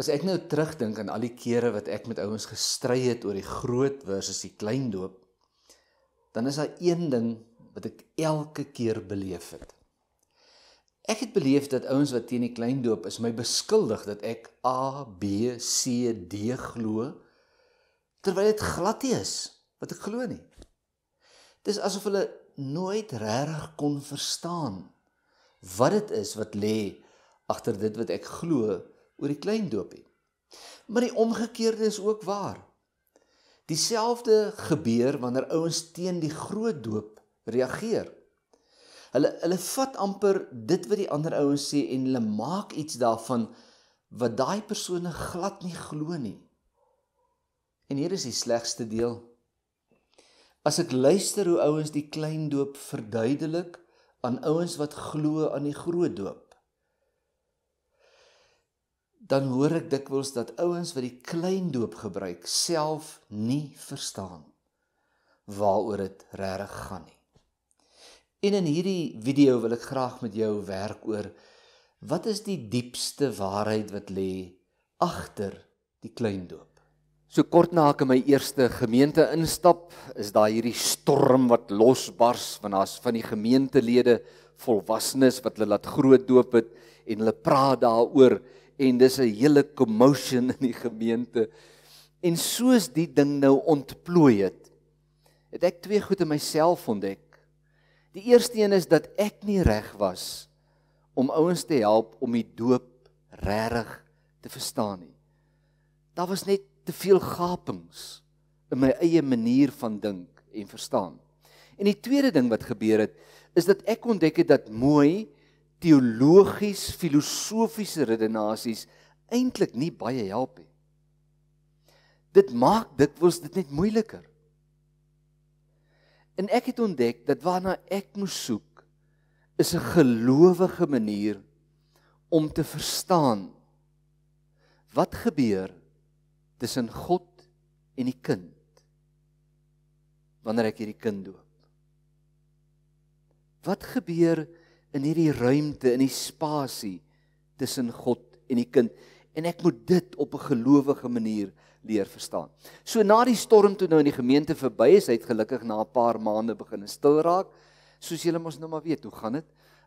As ek nou terugdink aan al die kere wat ek met ouens gestry het oor die groot versus die klein doop, dan is daar een ding wat ek elke keer beleef het. Ek het beleef dat ouens wat teen die klein doop is my beskuldig dat ek A B C D glo terwyl dit glad nie is wat ek glo nie. Dis asof hulle nooit reg kon verstaan wat dit is wat lê agter dit wat ek glo oor die klein doopie. Maar die omgekeerde is ook waar. Dieselfde gebeur wanneer ouens teen die groot doop reageer. Hulle hulle vat amper dit wat die ander ouens sê en hulle maak iets daarvan wat daai persone glad nie glo nie. En hier is die slegste deel. As ek luister hoe ouens die klein doop verduidelik aan ouens wat glo aan die groot doop, dan hoor ek dikwels dat ouens wat die klein doop gebruik self nie verstaan waaroor dit regtig gaan nie. En in hierdie video wil ek graag met jou werk oor wat is die diepste waarheid wat lê agter die klein doop. So kort na ek in my eerste gemeente instap, is daar hierdie storm wat losbars want daar's van die gemeentelede volwassenes wat hulle laat groot doop het en hulle praat daaroor en dis 'n hele commotion in die gemeente. En soos die ding nou ontplooi het, het ek twee goed in myself ontdek. Die eerste een is dat ek nie reg was om ouens te help om die doop regtig te verstaan nie. Daar was net te veel gapings in my eie manier van dink en verstaan. En die tweede ding wat gebeur het, is dat ek ontdek het dat mooi teologies filosofiese redenasies eintlik nie baie help nie. Dit maak dikwels dit net moeiliker. En ek het ontdek dat waarna ek moes soek is 'n gelowige manier om te verstaan wat gebeur tussen God en die kind wanneer ek hierdie kind doop. Wat gebeur in hierdie ruimte, in die spasie tussen God en die kind. En ek moet dit op 'n gelowige manier leer verstaan. So na die storm toe nou in die gemeente verby is, het gelukkig na 'n paar maande begin stil raak. Soos julle mos nou maar weet, hoe gaan dit?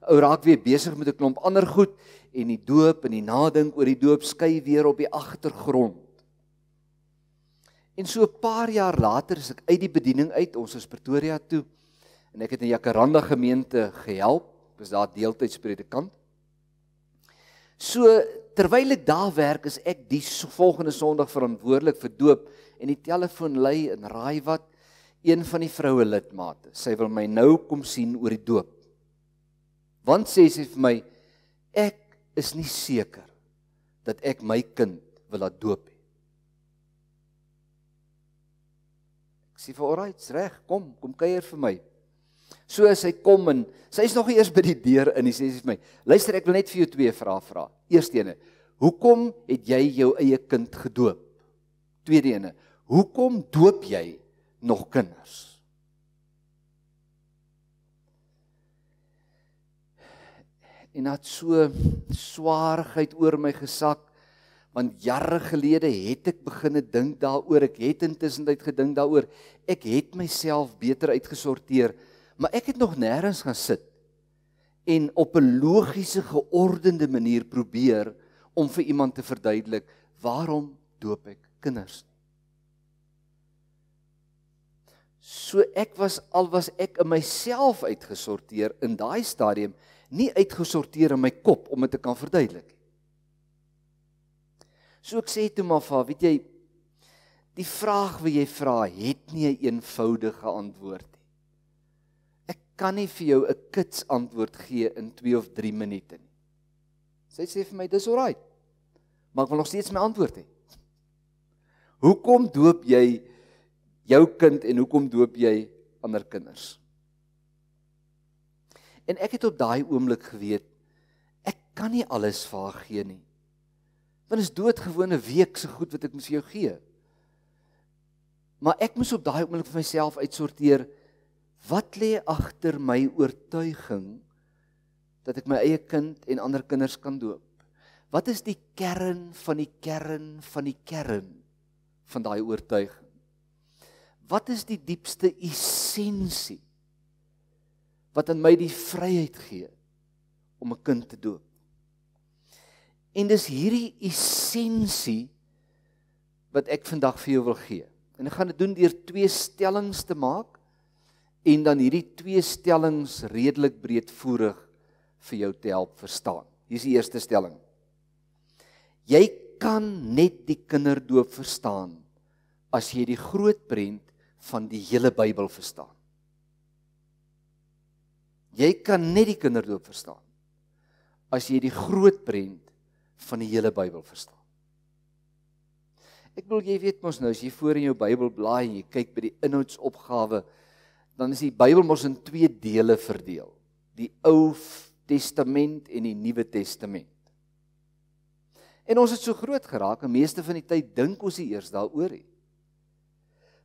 Ou raak weer besig met 'n klomp ander goed en die doop en die nadink oor die doop skei weer op die agtergrond. En so 'n paar jaar later is ek uit die bediening uit, ons is Pretoria toe en ek het 'n Jacaranda gemeente gehelp Ek was daar deeltydspredikant. So terwyl ek daar werk, is ek die volgende Sondag verantwoordelik vir doop en die telefoon ly en raai wat een van die vroue lidmate. Sy wil my nou kom sien oor die doop. Want sê sy vir my, ek is nie seker dat ek my kind wil laat doop nie. Ek sê vir haar, "Alright, dit's reg. Kom, kom kuier vir my." So sy kom en sy's nog eers by die deur in. Sy sê vir my: "Luister, ek wil net vir jou twee vrae vra. Eerstene, hoekom het jy jou eie kind gedoop? Tweedene, hoekom doop jy nog kinders?" En het so swaarheid oor my gesak want jare gelede het ek begine dink daaroor ek het intussen tyd gedink daaroor ek het myself beter uitgesorteer maar ek het nog nêrens gaan sit en op 'n logiese geordende manier probeer om vir iemand te verduidelik waarom doop ek kinders. So ek was al was ek in myself uitgesorteer in daai stadium, nie uitgesorteer in my kop om dit te kan verduidelik nie. So ek sê toe maar vir, weet jy, die vraag wat jy vra het nie 'n eenvoudige antwoord kan nie vir jou 'n kits antwoord gee in 2 of 3 minute nie. Sy sê vir my dis oukei. Right. Maar ek wil nog steeds my antwoord hê. Hoekom doop jy jou kind en hoekom doop jy ander kinders? En ek het op daai oomblik geweet ek kan nie alles vir haar gee nie. Want is doodgewone week se so goed wat ek moet vir jou gee. Maar ek moes op daai oomblik vir myself uitsorteer wat lê agter my oortuiging dat ek my eie kind en ander kinders kan doop? Wat is die kern van die kern van die kern van daai oortuiging? Wat is die diepste essensie wat aan my die vryheid gee om 'n kind te doop? En dis hierdie essensie wat ek vandag vir jou wil gee. En ek gaan dit doen deur twee stellings te maak en dan hierdie twee stellings redelik breedvoerig vir jou te help verstaan. Hier is die eerste stelling. Jy kan net die kinderdoop verstaan as jy die groot prent van die hele Bybel verstaan. Jy kan net die kinderdoop verstaan as jy die groot prent van die hele Bybel verstaan. Ek bedoel jy weet mos nou as jy voor in jou Bybel blaai en jy kyk by die inhoudsopgawe dan is die Bybel mos in twee dele verdeel, die Ou Testament en die Nuwe Testament. En ons het so groot geraak, die meeste van die tyd dink ons eers daaroor.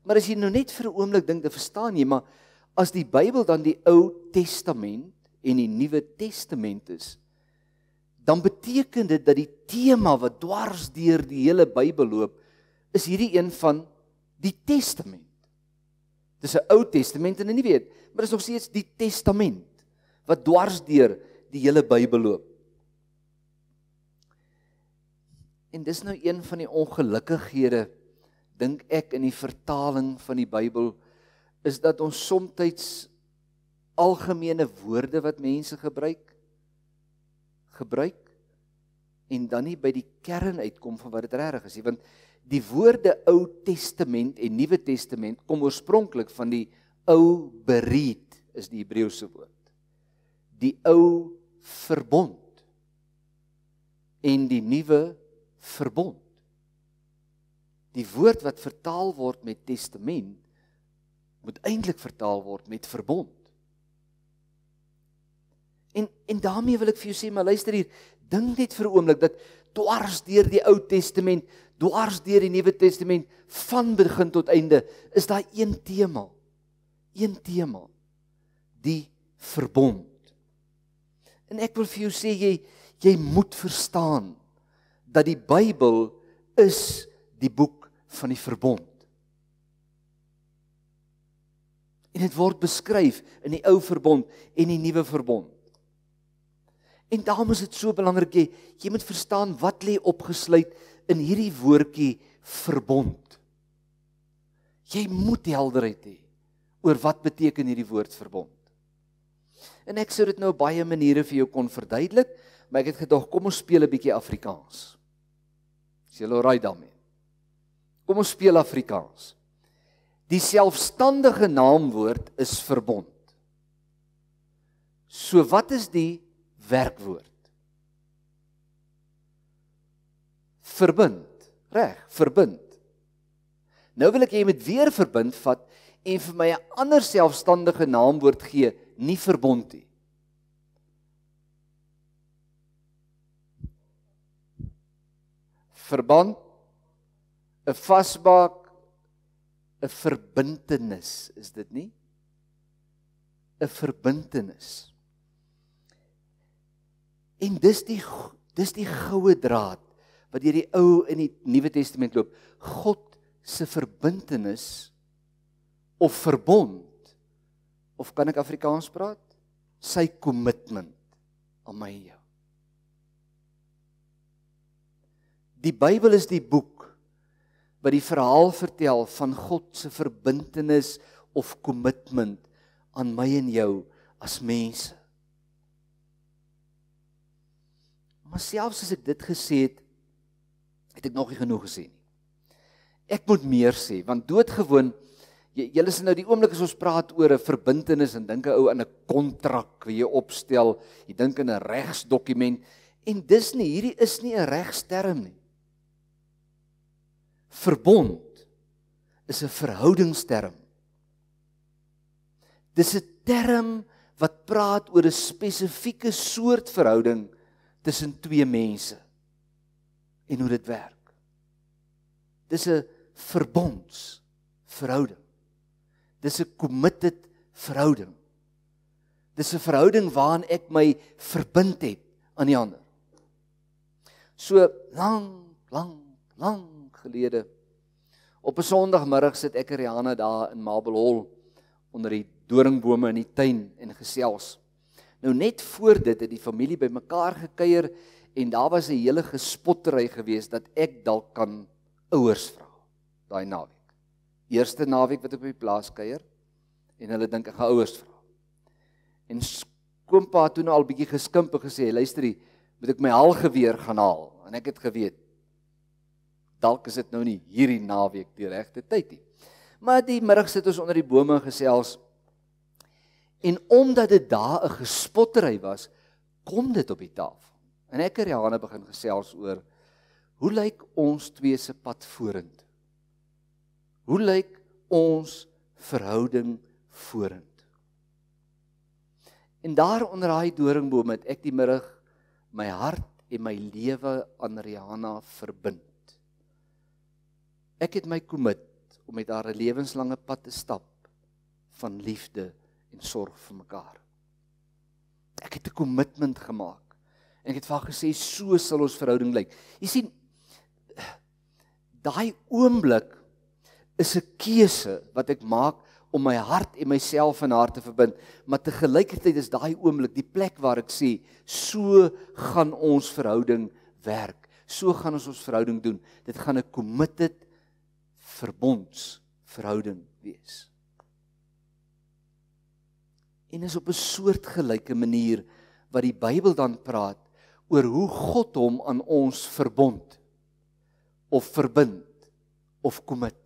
Maar as jy nou net vir 'n oomblik dink, dan verstaan jy, maar as die Bybel dan die Ou Testament en die Nuwe Testament is, dan beteken dit dat die tema wat dwars deur die hele Bybel loop, is hierdie een van die Testament. Dis 'n Ou Testament en 'n Nuwe Testament, maar dit is nog steeds die Testament wat dwarsdeur die hele Bybel loop. En dis nou een van die ongelukkighede dink ek in die vertaling van die Bybel is dat ons soms algemene woorde wat mense gebruik gebruik en dan nie by die kern uitkom van wat dit regtig is nie want die woorde Ou Testament en Nuwe Testament kom oorspronklik van die Ou Berit is die Hebreëse woord. Die Ou Verbond en die Nuwe Verbond. Die woord wat vertaal word met testament moet eintlik vertaal word met verbond. En en daarmee wil ek vir jou sê, maar luister hier, dink net vir 'n oomblik dat dwars deur die Ou Testament dwars deur die Nuwe Testament van begin tot einde is daar een tema. Een tema. Die verbond. En ek wil vir jou sê jy jy moet verstaan dat die Bybel is die boek van die verbond. En dit word beskryf in die ou verbond en die nuwe verbond. En daarom is dit so belangrik jy, jy moet verstaan wat lê opgesluit in hierdie woordjie verbond. Jy moet helderheid hê oor wat beteken hierdie woord verbond. En ek sou dit nou op baie maniere vir jou kon verduidelik, maar ek het gedoog kom ons speel 'n bietjie Afrikaans. Is jy alraai daarmee? Kom ons speel Afrikaans. Die selfstandige naamwoord is verbond. So wat is die werkwoord? verbind. Reg, verbind. Nou wil ek hê jy moet weer verbind vat en vir my 'n ander selfstandige naamwoord gee, nie verbond nie. Verbond 'n vasbaak 'n verbintenis, is dit nie? 'n verbintenis. En dis die dis die goue draad wat deur die Ou en die Nuwe Testament loop. God se verbintenis of verbond of kan ek Afrikaans praat? Sy commitment aan my en jou. Die Bybel is die boek wat die verhaal vertel van God se verbintenis of commitment aan my en jou as mense. Maar selfs as ek dit gesê het, het ek nog nie genoeg gesê nie. Ek moet meer sê want doodgewoon jy jy is nou die oomblik as ons praat oor 'n verbintenis en dink ou aan 'n kontrak wat jy opstel, jy dink aan 'n regsdokument en dis nie hierdie is nie 'n regsterm nie. Verbond is 'n verhoudingsterm. Dis 'n term wat praat oor 'n spesifieke soort verhouding tussen twee mense en hoe dit werk. Dis 'n verbonds verhouding. Dis 'n committed verhouding. Dis 'n verhouding waaraan ek my verbind het aan die ander. So lank, lank, lank gelede op 'n Sondagmiddag sit ek en Rihanna daar in Marble Hall onder die doringbome in die tuin en gesels. Nou net voor dit het die familie bymekaar gekuier en daar was 'n hele gespottery geweest dat ek dalk kan ouers vra daai naweek. Eerste naweek wat ek op die plaas kuier en hulle dink ek gaan ouers vra. En skoonpa het toe nou al bietjie geskimp en gesê, "Luisterie, moet ek my halgeweer gaan haal?" En ek het geweet dalk is dit nou nie hierdie naweek die regte tyd nie. Maar die middag sit ons onder die bome gesels en omdat dit daar 'n gespottery was, kom dit op die tafel. En ek en Rehane begin gesels oor hoe lyk ons twee se pad vorentoe? Hoe lyk ons verhouding vorentoe? En daar onder daai doringboom het ek die middag my hart en my lewe aan Rehana verbind. Ek het my kommit om met haar 'n lewenslange pad te stap van liefde en sorg vir mekaar. Ek het 'n kommitment gemaak En ek het vir haar gesê so sal ons verhouding lyk. Jy sien daai oomblik is 'n keuse wat ek maak om my hart en myself aan haar te verbind, maar te gelykertyd is daai oomblik die plek waar ek sê so gaan ons verhouding werk. So gaan ons ons verhouding doen. Dit gaan 'n committed verbonds verhouding wees. En is op 'n soort gelyke manier wat die Bybel dan praat oor hoe God hom aan ons verbond of verbind of komit.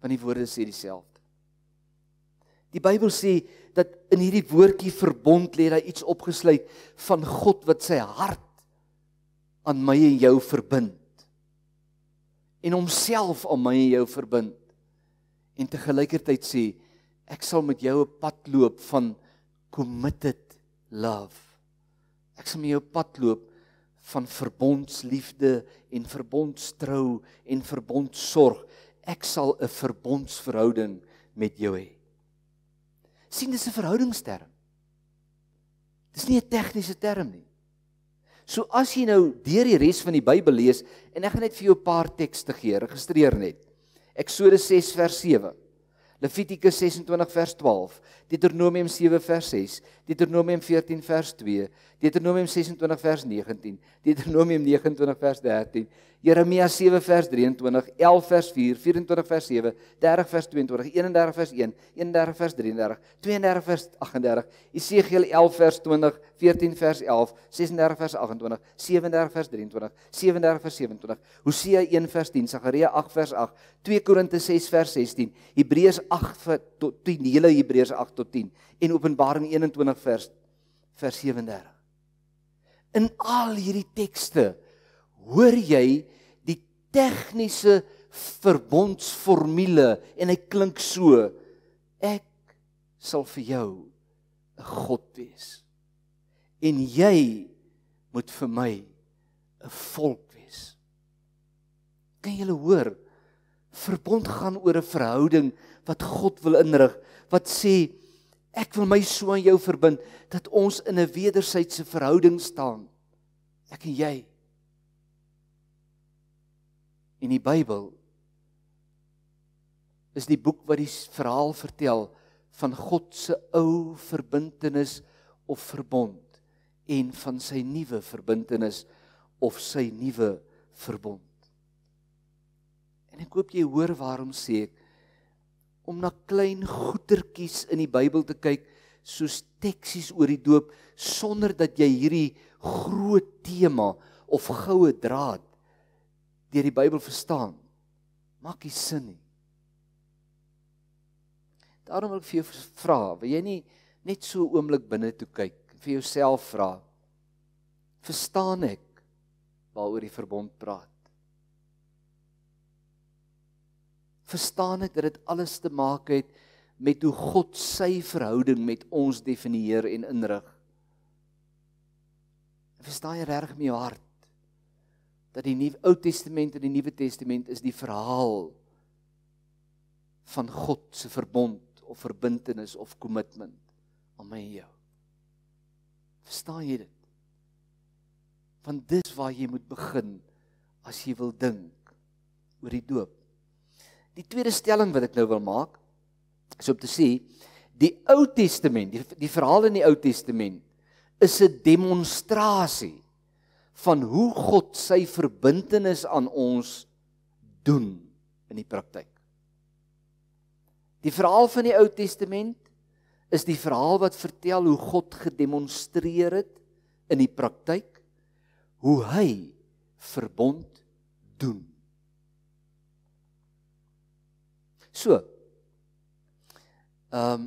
Want die woorde sê dieselfde. Die Bybel sê dat in hierdie woordjie verbond lê daar iets opgesluit van God wat sy hart aan my en jou verbind en homself aan my en jou verbind en te gelykertyd sê ek sal met jou 'n pad loop van committed love Ek sal met jou pad loop van verbondsliefde en verbondstrou en verbondsorg. Ek sal 'n verbondsverhouding met jou hê. sien dis 'n verhoudingsterm. Dis nie 'n tegniese term nie. So as jy nou deur die res van die Bybel lees en ek gaan net vir jou 'n paar tekste gee, registreer net. Eksodus 6 vers 7. Levitikus 26 vers 12. Deuteronomium 7 vers 6, Deuteronomium 14 vers 2, Deuteronomium 26 vers 19, Deuteronomium 29 vers 13, Jeremia 7 vers 23, 11 vers 4, 24 vers 7, 30 vers 22, 31 vers 1, 31 vers 33, 32 vers 38, Esegiel 11 vers 20, 14 vers 11, 36 vers 28, 37 vers 23, 37 vers 27, Hosea 1 vers 10, Sagaria 8 vers 8, 2 Korinte 6 vers 16, Hebreërs 8 vers tot 10, die hele Hebreërs 8 tot 10 en Openbaring 21 vers vers 37. In al hierdie tekste hoor jy die tegniese verbondsformule en hy klink so: Ek sal vir jou 'n God wees en jy moet vir my 'n volk wees. Kan jy hulle hoor? Verbond gaan oor 'n verhouding wat God wil inrig. Wat sê ek wil my so aan jou verbind dat ons in 'n wederwysige verhouding staan. Ek en jy. In die Bybel is die boek wat die verhaal vertel van God se ou verbintenis of verbond en van sy nuwe verbintenis of sy nuwe verbond. En ek hoop jy hoor waarom sê ek om na klein goetertjies in die Bybel te kyk soos teksies oor die doop sonder dat jy hierdie groot tema of goue draad deur die Bybel verstaan. Maak nie sin nie. Daarom wil ek vir jou vra, wil jy nie net so oomblik binne toe kyk vir jouself vra? Verstaan ek waaroor die verbond praat? verstaan ek dat dit alles te maak het met hoe God sy verhouding met ons definieer en inrig. Verstaan jy reg in jou hart dat die nuwe Ou Testament en die Nuwe Testament is die verhaal van God se verbond of verbintenis of kommitment aan my en jou. Verstaan jy dit? Want dis waar jy moet begin as jy wil dink oor die doop. Die tweede stelling wat ek nou wil maak is om te sê die Ou Testament, die, die verhale in die Ou Testament is 'n demonstrasie van hoe God sy verbintenis aan ons doen in die praktyk. Die verhaal van die Ou Testament is die verhaal wat vertel hoe God gedemonstreer het in die praktyk hoe hy verbond doen. So. Ehm um,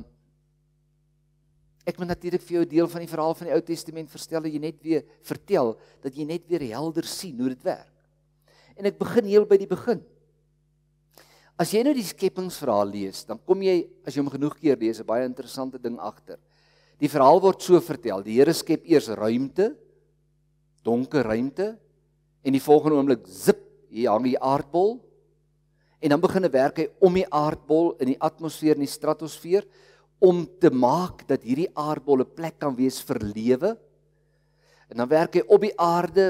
ek moet natuurlik vir jou 'n deel van die verhaal van die Ou Testament verstel dat jy net weer vertel dat jy net weer helder sien hoe dit werk. En ek begin heel by die begin. As jy nou die skepingsverhaal lees, dan kom jy as jy hom genoeg keer lees, 'n baie interessante ding agter. Die verhaal word so vertel: Die Here skep eers ruimte, donker ruimte, en die volgende oomblik zip, hier hang die aardbol en dan begin hy werk hy om die aardbol in die atmosfeer en die stratosfeer om te maak dat hierdie aardbol 'n plek kan wees vir lewe. En dan werk hy op die aarde,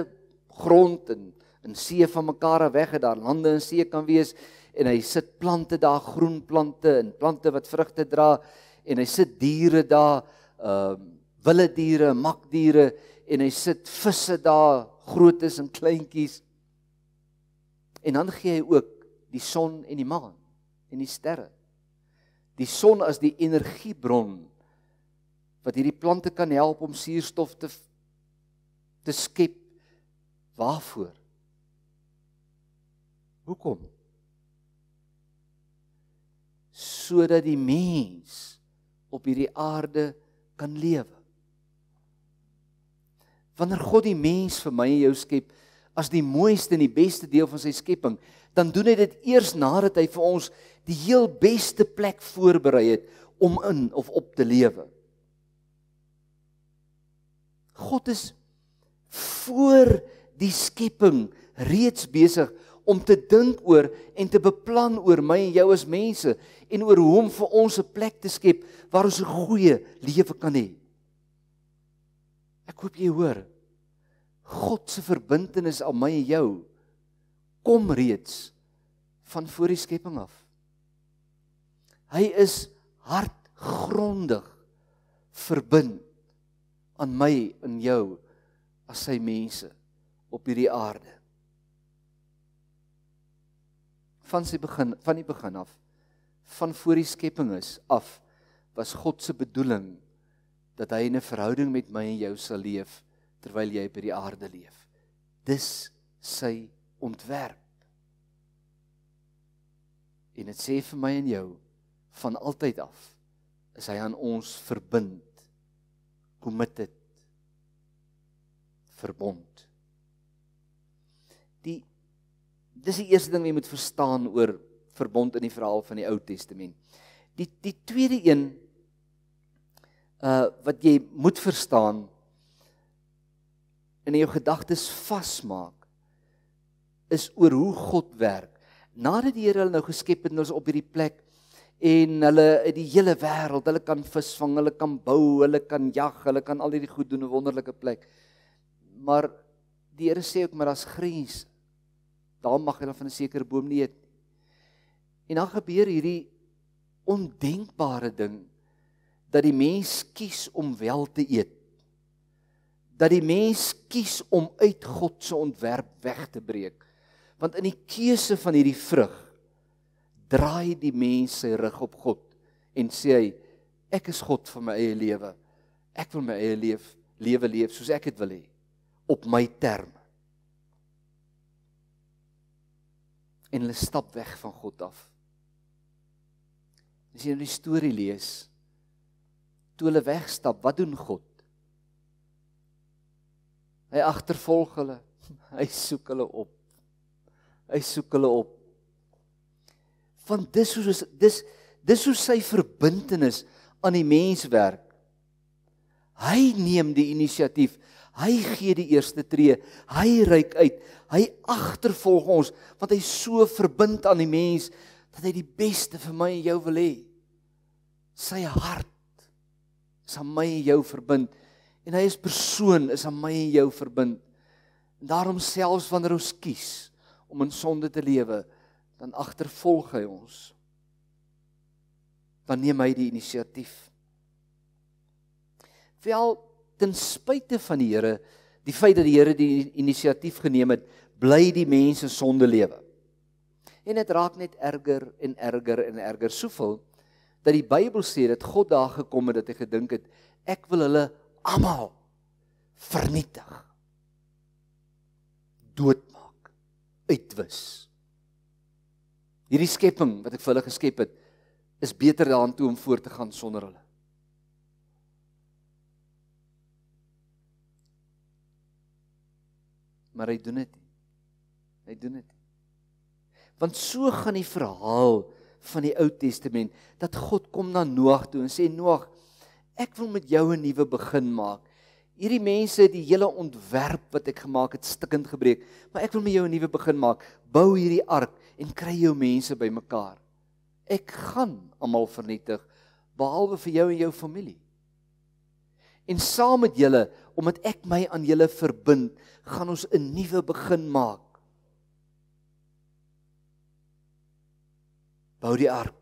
grond en in see van mekaar weg het daar lande en see kan wees en hy sit plante daar, groen plante en plante wat vrugte dra en hy sit diere daar, ehm uh, wilde diere, makdiere en hy sit visse daar, grootes en kleintjies. En dan gee hy ook die son en die maan en die sterre. Die son as die energiebron wat hierdie plante kan help om suurstof te te skep. Waarvoor? Hoekom? Sodat die mens op hierdie aarde kan lewe. Wanneer God die mens vir my en jou skep as die mooiste en die beste deel van sy skepping, dan doen hy dit eers nadat hy vir ons die heel beste plek voorberei het om in of op te lewe. God is voor die skepping reeds besig om te dink oor en te beplan oor my en jou as mense en oor hoe om vir ons 'n plek te skep waar ons 'n goeie lewe kan hê. Ek hoop jy hoor. God se verbintenis aan my en jou kom reeds van voor die skepping af. Hy is hartgrondig verbind aan my en jou as sy mense op hierdie aarde. Van sy begin, van die begin af, van voor die skepping is af, was God se bedoeling dat hy 'n verhouding met my en jou sal leef terwyl jy op hierdie aarde leef. Dis sy ontwerp. En dit sê vir my en jou van altyd af is hy aan ons verbind. Committed. Verbond. Die dis die eerste ding wat jy moet verstaan oor verbond in die verhaal van die Ou Testament. Die die tweede een uh wat jy moet verstaan in jou gedagtes vasmaak is oor hoe God werk. Nadat die Here hulle nou geskep het, nou is op hierdie plek en hulle uit die hele wêreld, hulle kan visvang, hulle kan bou, hulle kan jag, hulle kan al hierdie goed doen, 'n wonderlike plek. Maar die Here sê ook maar daar's grens. Daar mag hulle van 'n sekere boom nie eet. En dan gebeur hierdie ondenkbare ding dat die mens kies om wel te eet dat die mens kies om uit God se ontwerp weg te breek. Want in die keuse van hierdie vrug draai die mens sy rug op God en sê hy ek is God vir my eie lewe. Ek wil my eie leef, lewe leef soos ek dit wil hê op my terme. En hulle stap weg van God af. As jy nou die storie lees, toe hulle wegstap, wat doen God? Hy agtervolg hulle. Hy soek hulle op hy soek hulle op. Want dis hoe soos dis dis hoe sy verbintenis aan die mens werk. Hy neem die inisiatief. Hy gee die eerste tree. Hy reik uit. Hy agtervolg ons want hy so verbind aan die mens dat hy die beste vir my en jou wil hê. Sy hart is aan my en jou verbind en hy as persoon is aan my en jou verbind. En daarom selfs wanneer ons kies om in sonde te lewe, dan agtervolg hy ons. Dan neem hy die inisiatief. Wel ten spyte van die Here, die feit dat die Here die inisiatief geneem het, bly die mense sonde lewe. En dit raak net erger en erger en erger soveel dat die Bybel sê dat God daar gekom het dat hy gedink het ek wil hulle almal vernietig. Dood uitwis. Hierdie skepping wat ek vir hulle geskep het, is beter daartoe om voort te gaan sonder hulle. Maar hy doen dit. Hy doen dit. Want so gaan die verhaal van die Ou Testament dat God kom na Noag toe en sê Noag, ek wil met jou 'n nuwe begin maak. Hierdie mense het die hele ontwerp wat ek gemaak het stikkend gebreek, maar ek wil met jou 'n nuwe begin maak. Bou hierdie ark en kry jou mense bymekaar. Ek gaan almal vernietig behalwe vir jou en jou familie. En saam met julle, omdat ek my aan julle verbind, gaan ons 'n nuwe begin maak. Bou die ark.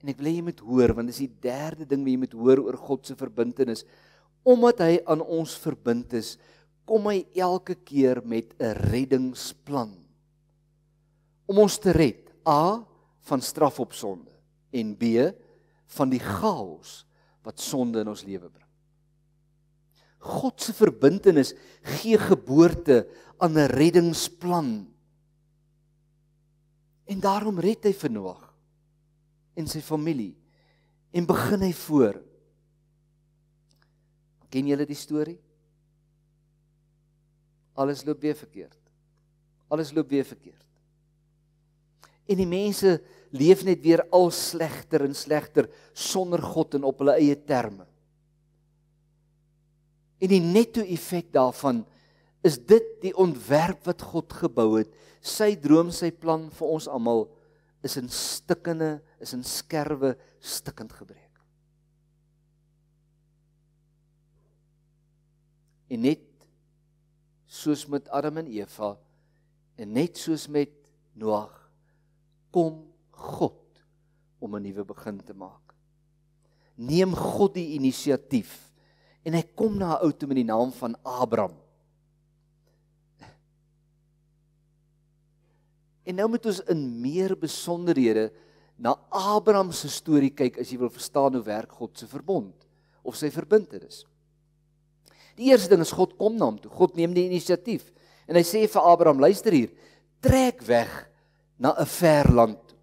En ek wil hê jy moet hoor want dis die derde ding wat jy moet hoor oor God se verbintenis. Omdat hy aan ons verbind is, kom hy elke keer met 'n reddingsplan om ons te red a van straf op sonde en b van die chaos wat sonde in ons lewe bring. God se verbintenis gee geboorte aan 'n reddingsplan. En daarom red hy vir Noag en sy familie en begin hy voor Ken julle die storie? Alles loop weer verkeerd. Alles loop weer verkeerd. En die mense leef net weer al slegter en slegter sonder God en op hulle eie terme. En die netto effek daarvan is dit die ontwerp wat God gebou het, sy droom, sy plan vir ons almal is in stikkende is in skerwe stikkend gebreek. En net soos met Adam en Eva en net soos met Noag kom God om 'n nuwe begin te maak. Neem God die inisiatief en hy kom na 'n ou te met die naam van Abraham. En nou moet ons in meer besonderhede na Abraham se storie kyk as jy wil verstaan hoe werk God se verbond of sy verbintenis. Die eerste ding is God kom na hom toe. God neem die inisiatief en hy sê vir Abraham, luister hier, trek weg na 'n ver land. Toe.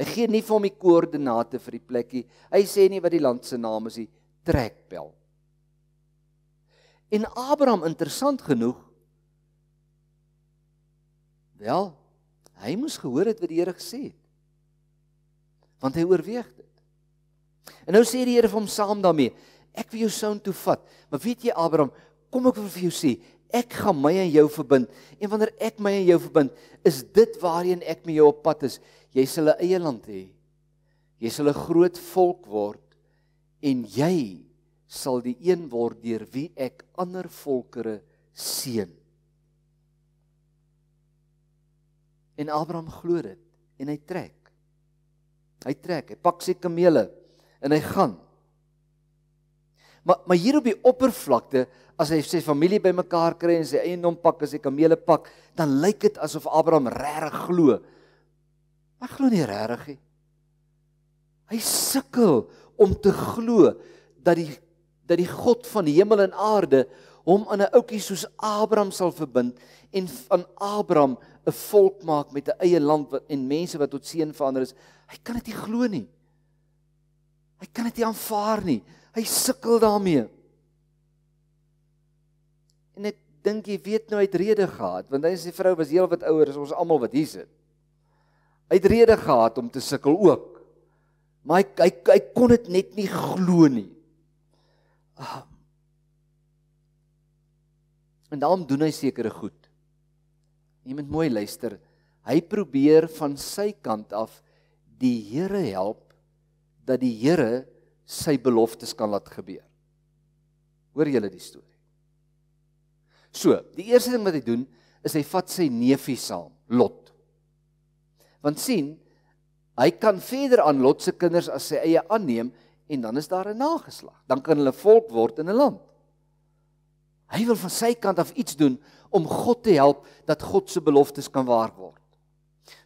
Hy gee nie vir hom die koördinate vir die plekkie. Hy sê nie wat die land se naam is nie, trekbel. En Abraham interessant genoeg wel, hy moes gehoor het wat die Here gesê het want hy oorweeg dit. En nou sê die Here vir hom saam daarmee: Ek wil jou seun toe vat. Maar weet jy Abraham, kom ek wil vir jou sê, ek gaan my en jou verbind. En wanneer ek my en jou verbind, is dit waarheen ek met jou op pad is. Jy sal 'n eie land hê. Jy sal 'n groot volk word en jy sal die een word deur wie ek ander volkere seën. En Abraham glo dit en hy trek. Hy trek, hy pak sy kamele en hy gaan. Maar maar hier op die oppervlakte, as hy sy familie bymekaar kry en sy eiendom pak en sy kamele pak, dan lyk dit asof Abraham regtig glo. Maar glo nie regtig nie. Hy sukkel om te glo dat die dat die God van hemel en aarde hom aan 'n ouetjie soos Abraham sal verbind en van Abraham 'n volk maak met 'n eie land wat en mense wat tot seën verander is. Hy kan dit nie glo nie. Hy kan dit nie aanvaar nie. Hy sukkel daarmee. En ek dink jy weet nou uit rede gehad, want hy en sy vrou was heelwat ouer as ons almal wat hier sit. Hy het rede gehad om te sukkel ook. Maar hy hy, hy kon dit net nie glo nie. Ah. En daarom doen hy sekere goed. Jy moet mooi luister. Hy probeer van sy kant af die Here help dat die Here sy beloftes kan laat gebeur. Hoor julle die storie. So, die eerste ding wat hy doen is hy vat sy neefie saam, Lot. Want sien, hy kan verder aan Lot se kinders as sy eie aanneem en dan is daar 'n nageslag. Dan kan hulle volk word in 'n land. Hy wil van sy kant af iets doen om God te help dat God se beloftes kan waar word.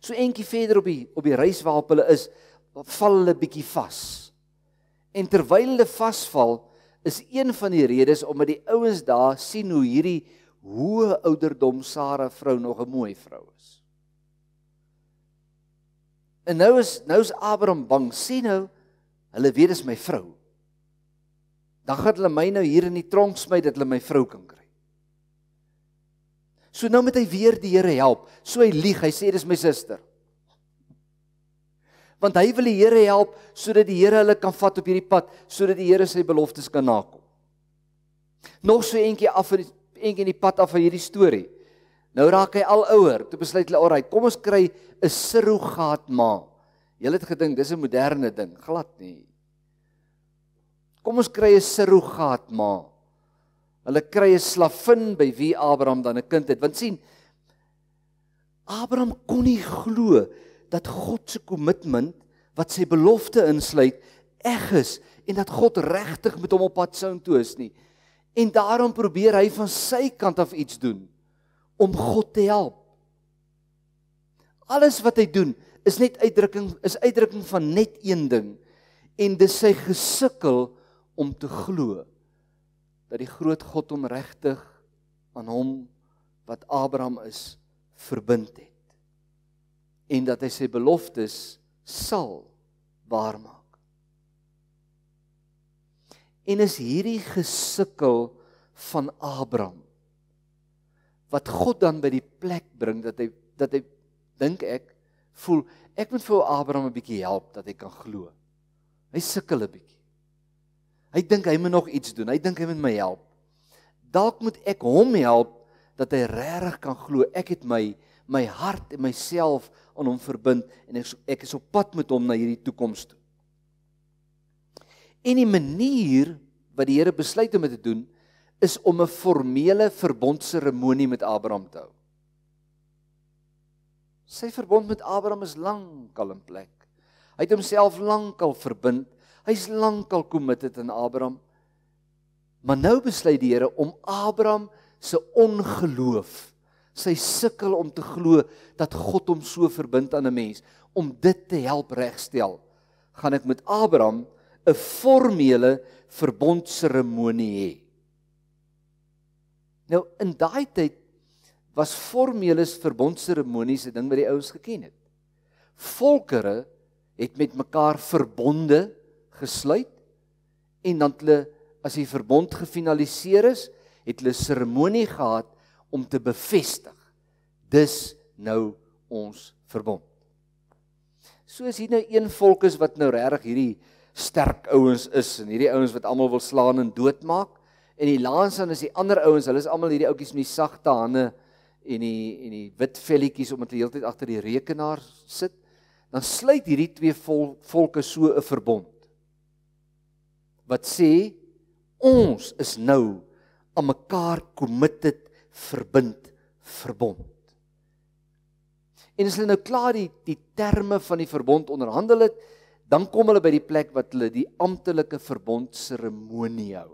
So eentjie verder op die op die reis waarop hulle is, val hulle bietjie vas. En terwyl hulle vasval, is een van die redes om met die ouens daar sien hoe hierdie hoë ouderdom Sara vrou nog 'n mooi vrou is. En nou is nou is Abraham bang. Sien nou, hulle weet dis my vrou dan gaan hulle my nou hier in die tronk smy dat hulle my vrou kan kry. So nou moet hy weer die Here help. So hy lieg, hy sê dis my suster. Want hy wil die Here help sodat die Here hulle kan vat op hierdie pad, sodat die Here sy beloftes kan nakom. Nog so eentjie af in eentjie in die pad af van hierdie storie. Nou raak hy al ouer, toe besluit hulle alraai, kom ons kry 'n surrogaatma. Julle het gedink dis 'n moderne ding, glad nie. Kom ons kry 'n surrogaat ma. Hulle kry 'n slavin by wie Abraham dan 'n kind het. Want sien, Abraham kon nie glo dat God se kommitment wat sy belofte insluit eg is en dat God regtig met hom op pad sou toe is nie. En daarom probeer hy van sy kant af iets doen om God te help. Alles wat hy doen is net uitdrukking is uitdrukking van net een ding en dis sy gesukkel om te glo dat die groot God hom regtig aan hom wat Abraham is verbind het en dat hy sy beloftes sal waarmaak. En is hierdie gesukkel van Abraham wat God dan by die plek bring dat hy dat hy dink ek voel ek moet vir Abraham 'n bietjie help dat hy kan glo. Hy sukkel 'n bietjie. Hy dink hy moet nog iets doen. Hy dink hy moet my help. Dalk moet ek hom help dat hy regtig kan glo. Ek het my my hart en myself aan hom verbind en ek ek is op pad met hom na hierdie toekoms toe. En die manier wat die Here besluit om dit te doen is om 'n formele verbondseremonie met Abraham te hou. Sy verbond met Abraham is lank al in plek. Hy het homself lank al verbind Hy's lankal committed aan Abraham. Maar nou besluit die Here om Abraham se ongeloof, sy sukkel om te glo dat God hom so verbind aan 'n mens, om dit te help regstel, gaan ek met Abraham 'n formele verbondseremonie hê. Nou in daai tyd was formele verbondseremonies 'n ding wat die oues geken het. Volkerre het met mekaar verbonde gesluit en dan hulle as die verbond gefinaliseer is, het hulle seremonie gehad om te bevestig. Dis nou ons verbond. So is hier nou een volk is wat nou regtig hierdie sterk ouens is en hierdie ouens wat almal wil slaan en doodmaak en die laaste dan is die ander ouens, hulle is almal hierdie ouetjies met die sagte hande en die en die wit velletjies omdat hulle heeltyd agter die rekenaar sit. Dan sluit hierdie twee volke so 'n verbond wat sê ons is nou aan mekaar committed verbind verbond. En as hulle nou klaar die die terme van die verbond onderhandel het, dan kom hulle by die plek wat hulle die amptelike verbondseremonie hou.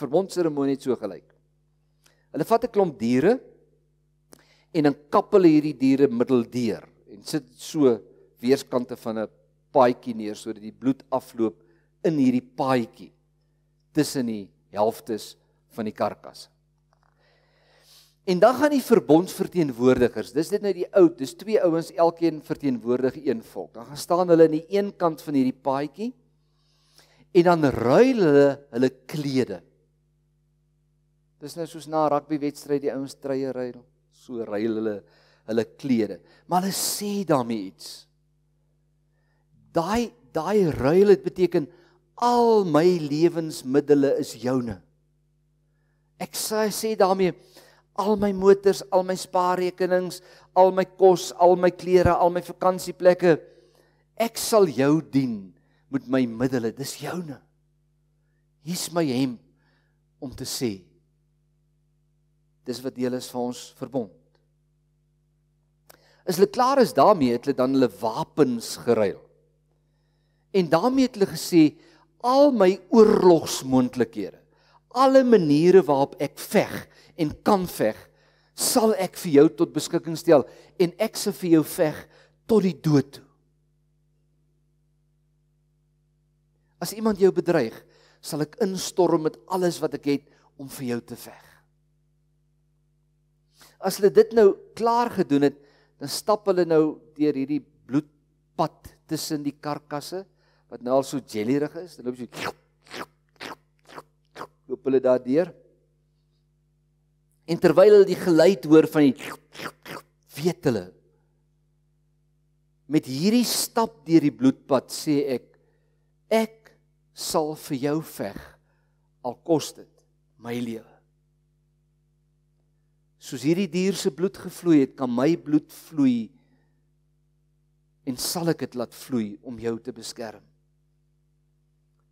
Verbondseremonie het so gelyk. Hulle vat 'n klomp diere en dan kap hulle hierdie diere middeldeer en sit so weerskante van 'n paadjie neer sodat die bloed afloop in hierdie paadjie tussen die helftes van die karkas. En dan gaan die verbondsverteenwoordigers, dis dit nou die oud, dis twee ouens elkeen verteenwoordig een volk. Dan gaan staan hulle aan die een kant van hierdie paadjie en dan ruil hulle hulle klede. Dis nou soos na rugby wedstryd die ouens treye ruil, so ruil hulle hulle klede. Maar hulle sê daarmee iets. Daai daai ruil het beteken al my lewensmiddels is joune. Ek sê sê daarmee al my motors, al my spaarrekenings, al my kos, al my klere, al my vakansieplekke. Ek sal jou dien met my middele, dis joune. Hier's my hemp om te sê. Dis wat jy is vir ons verbond. As hulle klaar is daarmee, het hulle dan hulle wapens geruil. En daarmee het hulle gesê al my oorlogsmoontlikhede, alle maniere waarop ek veg en kan veg, sal ek vir jou tot beskikking stel en ek se vir jou veg tot die dood toe. As iemand jou bedreig, sal ek instorm met alles wat ek het om vir jou te veg. As hulle dit nou klaar gedoen het, dan stap hulle nou deur hierdie bloedpad tussen die karkasse wat nou al so jellyrig is, dan loop jy loop hulle daar deur. En terwyl hulle die geluid hoor van die weet hulle met hierdie stap deur die bloedpad sê ek ek sal vir jou veg al kos dit my lewe. Soos hierdie dier se bloed gevloei het, kan my bloed vloei en sal ek dit laat vloei om jou te beskerm.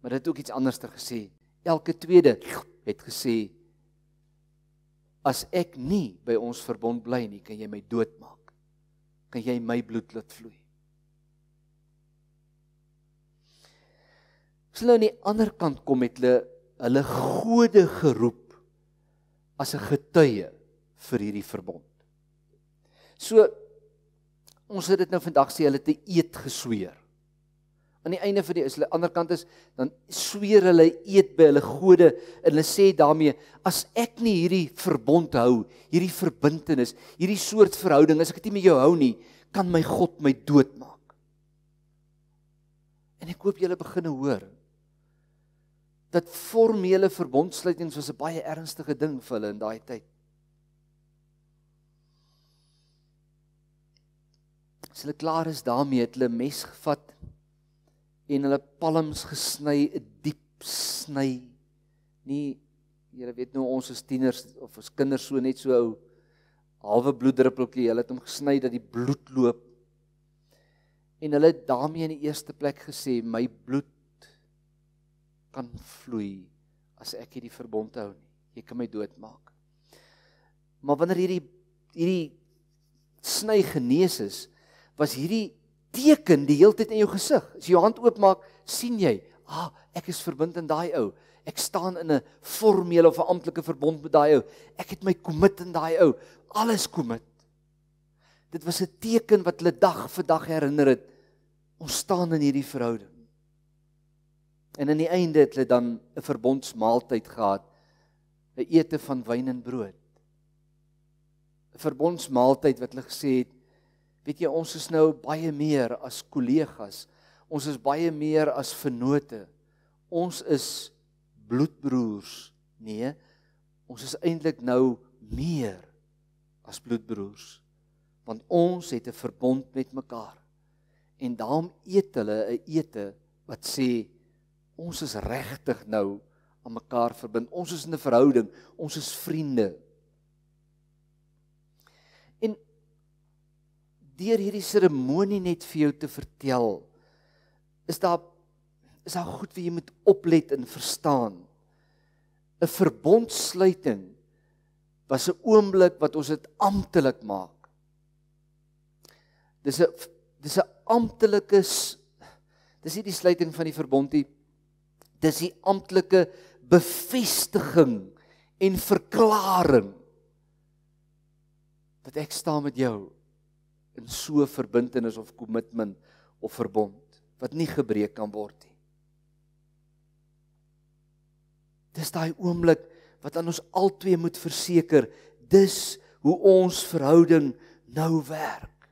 Maar dit het ook iets anders ter gesê. Elke tweede het gesê as ek nie by ons verbond bly nie, kan jy my doodmaak. Kan jy my bloed laat vloei? Hulle aan die ander kant kom met hulle hulle gode geroep as 'n getuie vir hierdie verbond. So ons het dit nou vandag sê hulle te eet gesweer aan die einde van die is hulle ander kant is dan sweer hulle eet by hulle gode en hulle sê daarmee as ek nie hierdie verbond hou hierdie verbintenis hierdie soort verhouding as ek dit nie met jou hou nie kan my god my doodmaak en ek hoop julle begin hoor dat formele verbondsluitings was 'n baie ernstige ding vir hulle in daai tyd as hulle klaar is daarmee het hulle mes gevat en hulle palms gesny 'n diep sny. Nie jy weet nou ons is tieners of ons kinders so net so ou halwe bloeddruppeltjie, hulle het hom gesny dat die bloed loop. En hulle het daarmee in die eerste plek gesê my bloed kan vloei as ek hierdie verbond hou nie. Jy kan my doodmaak. Maar wanneer hierdie hierdie sny genees is, was hierdie teken die hele tyd in jou gesig. As jy jou hand oopmaak, sien jy, "Ag, ah, ek is verbind aan daai ou. Ek staan in 'n formele of 'n amptelike verbond met daai ou. Ek het my commit aan daai ou. Alles commit." Dit was 'n teken wat hulle dag vir dag herinner het om staan in hierdie verhouding. En aan die einde het hulle dan 'n verbondsmaaltyd gehad, 'n ete van wyn en brood. 'n Verbondsmaaltyd wat hulle gesê het Weet jy, ons is nou baie meer as kollegas. Ons is baie meer as vennote. Ons is bloedbroers. Nee, ons is eintlik nou meer as bloedbroers want ons het 'n verbond met mekaar. En daarom eet hulle 'n ete wat sê ons is regtig nou aan mekaar verbind. Ons is in 'n verhouding. Ons is vriende deur hierdie seremonie net vir jou te vertel is daar is daar goed wat jy moet oplet en verstaan. 'n Verbondsluiting was 'n oomblik wat ons dit amptelik maak. Dis 'n dis 'n amptelike dis nie die sluiting van die verbond nie. Dis die amptelike bevestiging en verklaring dat ek staan met jou in so verbintenis of kommitment of verbond wat nie gebreek kan word nie. Dis daai oomblik wat aan ons albei moet verseker dis hoe ons verhouding nou werk.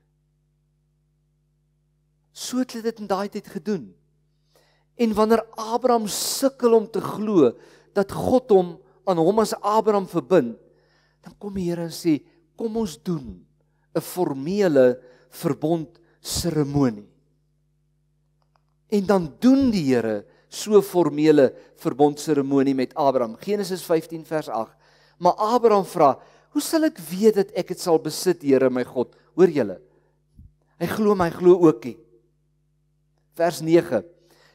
So het hulle dit in daai tyd gedoen. En wanneer Abraham sukkel om te glo dat God hom aan hom as Abraham verbind, dan kom die Here en sê, "Kom ons doen 'n formele verbond seremonie. En dan doen die Here so formele verbond seremonie met Abraham. Genesis 15 vers 8. Maar Abraham vra: "Hoe sal ek weet dat ek dit sal besit, Here my God?" Hoor julle? Hy glo my glo ookie. Vers 9.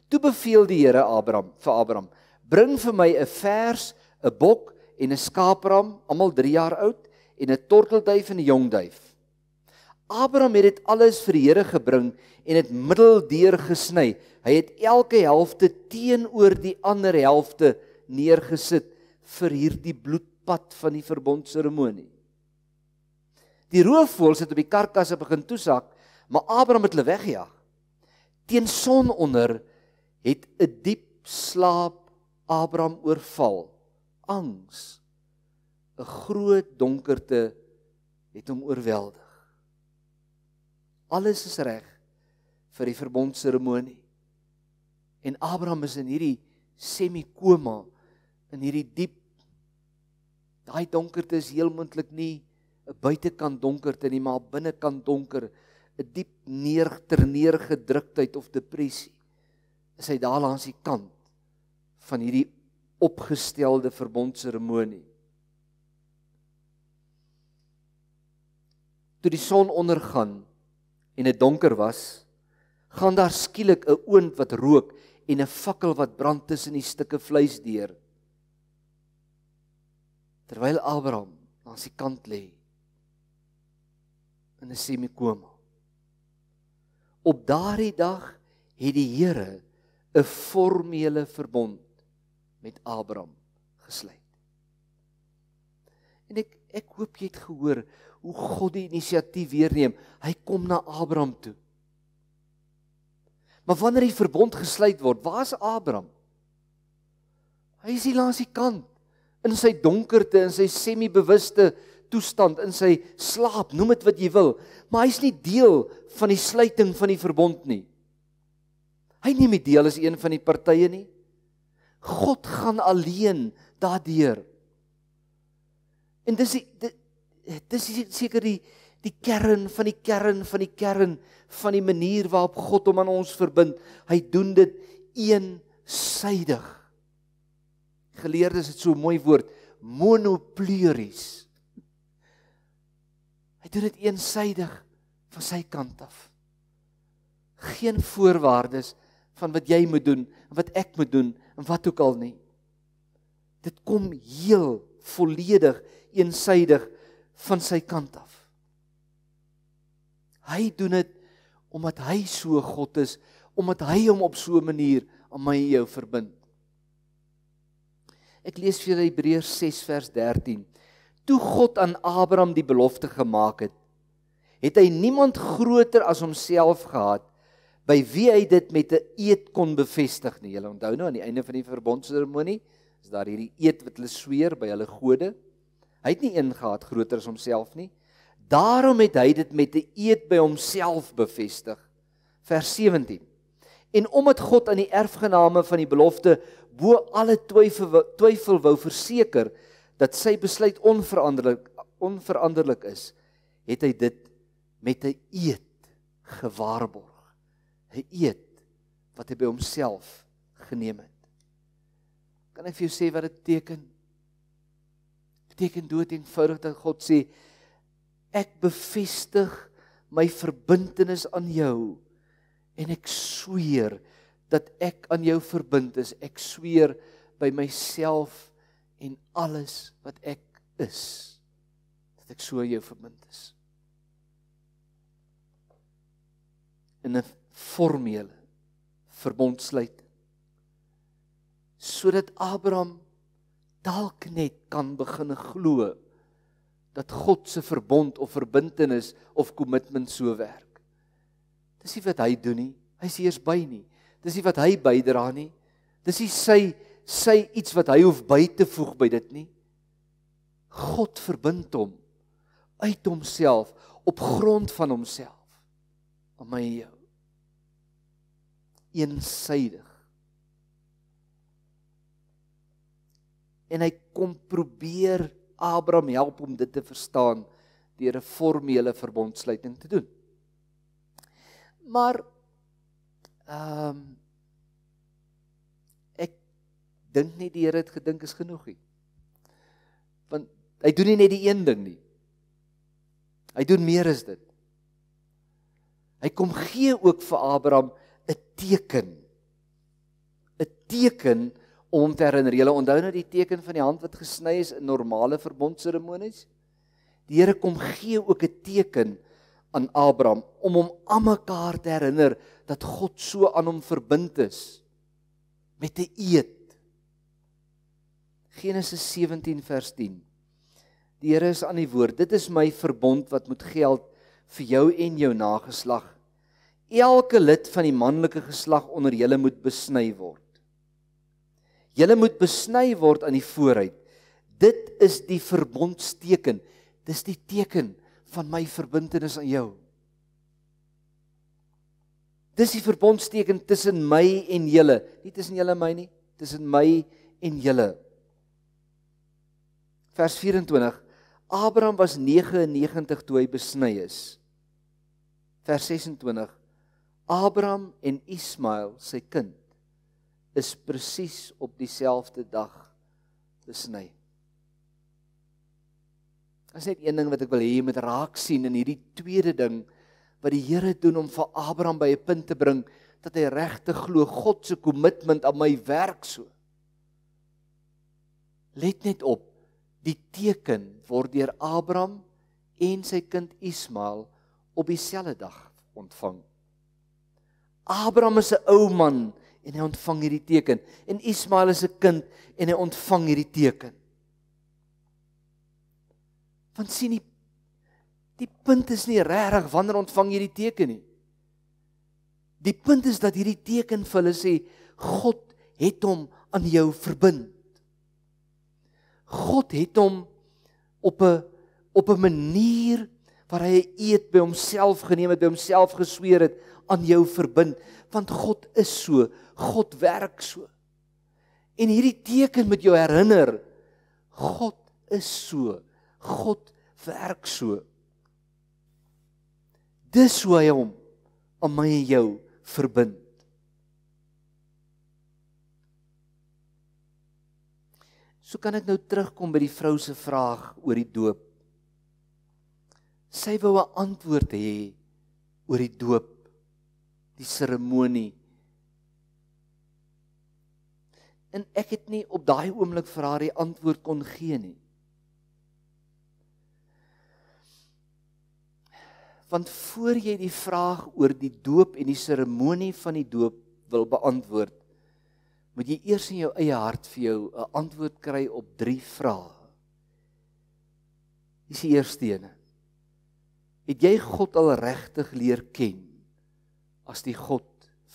Toe beveel die Here Abraham vir Abraham: "Bring vir my 'n vers, 'n bok en 'n skaapram, almal 3 jaar oud, en 'n tortelduif en 'n jong duif." Abraham het dit alles vir die Here gebring en dit middel deur gesny. Hy het elke helfte teenoor die ander helfte neergesit vir hierdie bloedpad van die verbondseremonie. Die roofvoëls het op die karkasse begin toesak, maar Abraham het hulle weggejaag. Teen sononder het 'n diep slaap Abraham oorval. Angs, 'n groot donkerte het hom oorweldig. Alles is reg vir die verbondseremonie. En Abraham is in hierdie semikoma in hierdie diep daai donkerte is heelmoontlik nie 'n buitekant donkerte nie, maar binnekant donker, 'n diep neergedruktheid of depressie. Is hy daar langs die kant van hierdie opgestelde verbondseremonie. Toe die son ondergaan en dit donker was, gaan daar skielik 'n oond wat rook en 'n fakkel wat brand tussen die stukke vleis deur. Terwyl Abraham aan sy kant lê in 'n semikoma. Op daardie dag het die Here 'n formele verbond met Abraham gesluit. En ek ek hoop jy het gehoor hoe God die inisiatief weer neem. Hy kom na Abraham toe. Maar wanneer die verbond gesluit word, waar is Abraham? Hy is hier langs die kant in sy donkerte, in sy semi-bewuste toestand, in sy slaap, noem dit wat jy wil, maar hy's nie deel van die sluiting van die verbond nie. Hy neem nie deel as een van die partye nie. God gaan alleen daardeur. En dis die, dit Eh, dis seker die die kern van die kern van die kern van die manier waarop God hom aan ons verbind. Hy doen dit eensydig. Geleerdes het so 'n mooi woord, monopleuries. Hy doen dit eensydig van sy kant af. Geen voorwaardes van wat jy moet doen en wat ek moet doen en wat ook al nie. Dit kom heel volledig eensydig van sy kant af. Hy doen dit omdat hy so God is, omdat hy hom op so 'n manier aan my en jou verbind. Ek lees vir julle Hebreërs 6 vers 13. Toe God aan Abraham die belofte gemaak het, het hy niemand groter as homself gehad by wie hy dit met 'n eed kon bevestig nie. Julle onthou nou aan die einde van die verbondseremonie is daar hierdie eed wat hulle sweer by hulle gode. Hy het nie een gehad groter as homself nie. Daarom het hy dit met 'n eed by homself bevestig. Vers 17. En omdat God aan die erfgename van die belofte bo alle twyfel twyfel wou verseker dat sy besluit onveranderlik onveranderlik is, het hy dit met 'n eed gewaarborg. 'n Eed wat hy by homself geneem het. Kan ek vir jou sê wat dit teken? beteken dood eenvoudig dat God sê ek bevestig my verbintenis aan jou en ek sweer dat ek aan jou verbind is ek sweer by myself en alles wat ek is dat ek so jou verbind is in 'n formele verbond sluit sodat Abraham dalk net kan begin glo dat God se verbond of verbintenis of kommitment so werk. Dis nie wat hy doen nie. Hy is eers by nie. Dis nie wat hy bydra nie. Dis nie sy sy iets wat hy hoef by te voeg by dit nie. God verbind hom uit homself op grond van homself aan my eensydig en hy kom probeer Abraham help om dit te verstaan deur 'n formele verbondsluiting te doen. Maar ehm um, ek dink nie die Here het gedink is genoeg nie. Want hy doen nie net die een ding nie. Hy doen meer as dit. Hy kom gee ook vir Abraham 'n teken. 'n teken om te herinner. Julle onthou nou die teken van die hand wat gesny is in normale verbondseremonies? Die Here kom gee ook 'n teken aan Abraham om hom almekaar te herinner dat God so aan hom verbind is met 'n eed. Genesis 17 vers 10. Die Here is aan die woord. Dit is my verbond wat moet geld vir jou en jou nageslag. Elke lid van die manlike geslag onder julle moet besny word. Julle moet besny word aan die vooruit. Dit is die verbondsteken. Dis die teken van my verbintenis aan jou. Dis die verbondsteken tussen my en julle, nie tussen julle en my nie, tussen my en julle. Vers 24. Abraham was 99 toe hy besny is. Vers 26. Abraham en Ismael, sy kind is presies op dieselfde dag besny. Daar's net een ding wat ek wil hê jy moet raak sien in hierdie tweede ding wat die Here doen om vir Abraham by 'n punt te bring dat hy regtig glo God se kommitment aan my werk so. Let net op die teken word deur Abraham en sy kind Ismael op dieselfde dag ontvang. Abraham is 'n ou man en hy ontvang hierdie teken. En Ismael is 'n kind en hy ontvang hierdie teken. Want sien die die punt is nie regtig wanneer ontvang jy die teken nie. Die punt is dat hierdie teken vir hulle sê God het hom aan jou verbind. God het hom op 'n op 'n manier waar hy 'n eed by homself geneem het, by homself gesweer het aan jou verbind want God is so, God werk so. En hierdie teken moet jou herinner, God is so, God werk so. Dis hoe hy hom aan my en jou verbind. So kan ek nou terugkom by die vrou se vraag oor die doop. Sy wou 'n antwoord hê oor die doop die seremonie. En ek het nie op daai oomblik vir haar die antwoord kon gee nie. Want voor jy die vraag oor die doop en die seremonie van die doop wil beantwoord, moet jy eers in jou eie hart vir jou 'n antwoord kry op drie vrae. Dis die eerste een. Het jy God al regtig leer ken? as die God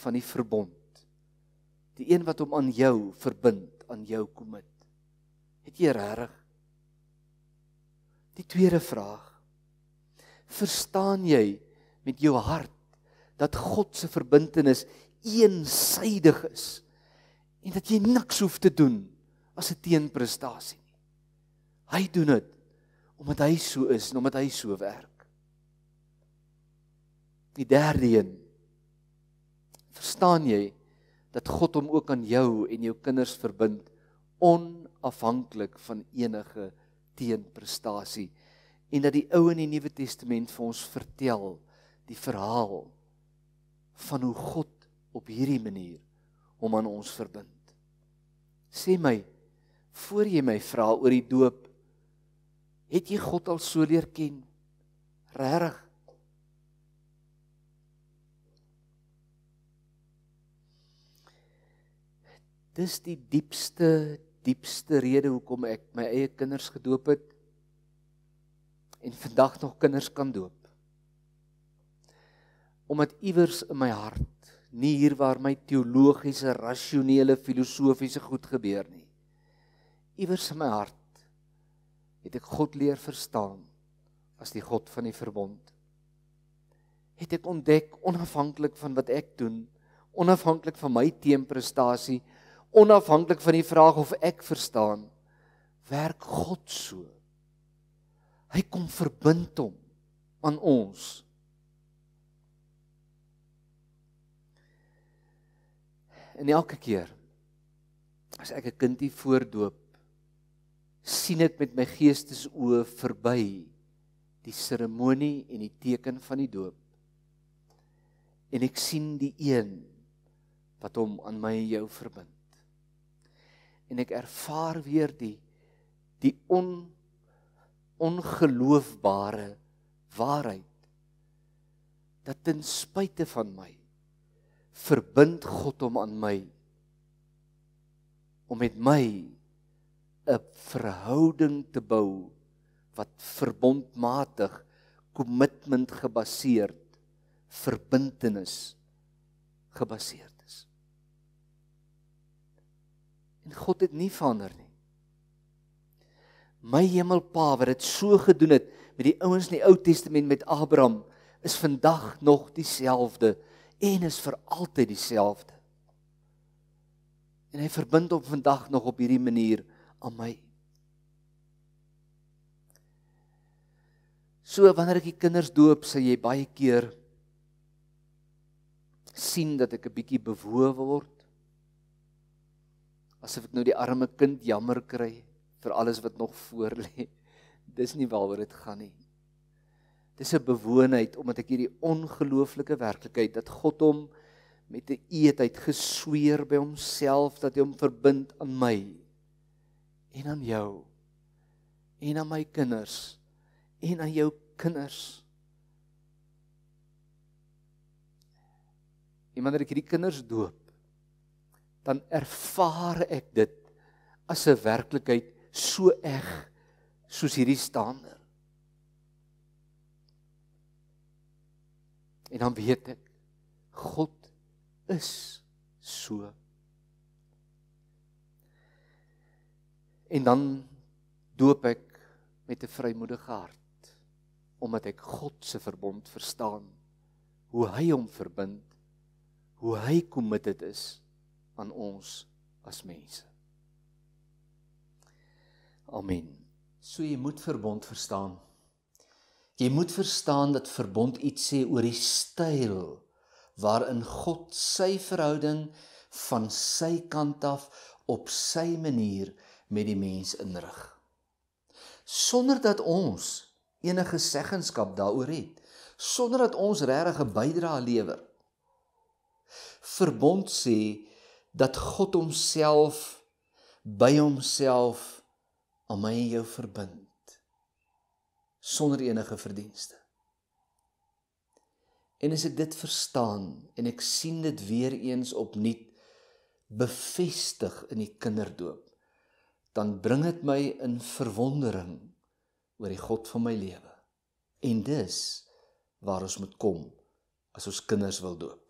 van die verbond. Die een wat hom aan jou verbind, aan jou komit. Het jy reg? Die tweede vraag. Verstaan jy met jou hart dat God se verbintenis eensydig is en dat jy niks hoef te doen as 'n teenprestasie nie. Hy doen dit omdat hy so is, omdat hy so werk. Die derde een verstaan jy dat God hom ook aan jou en jou kinders verbind onafhanklik van enige teenprestasie en dat die Ou en die Nuwe Testament vir ons vertel die verhaal van hoe God op hierdie manier hom aan ons verbind. Sê my, voor jy my vra oor die doop, het jy God al so leer ken? Regtig? dis die diepste diepste rede hoekom ek my eie kinders gedoop het en vandag nog kinders kan doop. Omdat iewers in my hart, nie hier waar my teologiese, rasionele, filosofiese goed gebeur nie. Iewers in my hart het ek God leer verstaan as die God van die verbond. Het ek ontdek onafhanklik van wat ek doen, onafhanklik van my teenprestasie onafhanklik van die vraag of ek verstaan, werk God so. Hy kom verbind hom aan ons. En elke keer as ek 'n kindie voordoop, sien ek met my geestesoë verby die seremonie en die teken van die doop. En ek sien die een wat hom aan my en jou verbind en ek ervaar weer die die on ongeloofbare waarheid dat ten spyte van my verbind God hom aan my om met my 'n verhouding te bou wat verbondmatig kommitment gebaseerd verbintenis gebaseerd En God het nie verander nie. My hemelpa wat dit so gedoen het met die ouens in die Ou Testament met Abraham is vandag nog dieselfde en is vir altyd dieselfde. En hy verbind hom vandag nog op hierdie manier aan my. So wanneer ek die kinders doop, sê jy baie keer sien dat ek 'n bietjie bewoe word asof ek nou die arme kind jammer kry vir alles wat nog voor lê. Dis nie waaroor dit gaan nie. Dis 'n bewoonheid omdat ek hierdie ongelooflike werklikheid dat God hom met 'n eet uit gesweer by homself dat hy hom verbind aan my en aan jou en aan my kinders en aan jou kinders. Iemand het hierdie kinders doop dan ervaar ek dit as 'n werklikheid so eg soos hierdie staander. En dan weet ek God is so. En dan doop ek met 'n vrymoedige hart omdat ek God se verbond verstaan, hoe hy hom verbind, hoe hy committed is aan ons as mense. Amen. So jy moet verbond verstaan. Jy moet verstaan dat verbond iets sê oor die styl waarin God sy verhouding van sy kant af op sy manier met die mens inrig. Sonder dat ons enige seggenskap daaroor het, sonder dat ons regtig 'n bydrae lewer. Verbond sê dat God homself by homself aan my en jou verbind sonder enige verdienste. En as ek dit verstaan en ek sien dit weer eens opnuut bevestig in die kinderdoop, dan bring dit my in verwondering oor die God van my lewe. En dis waar ons moet kom as ons kinders wil doop.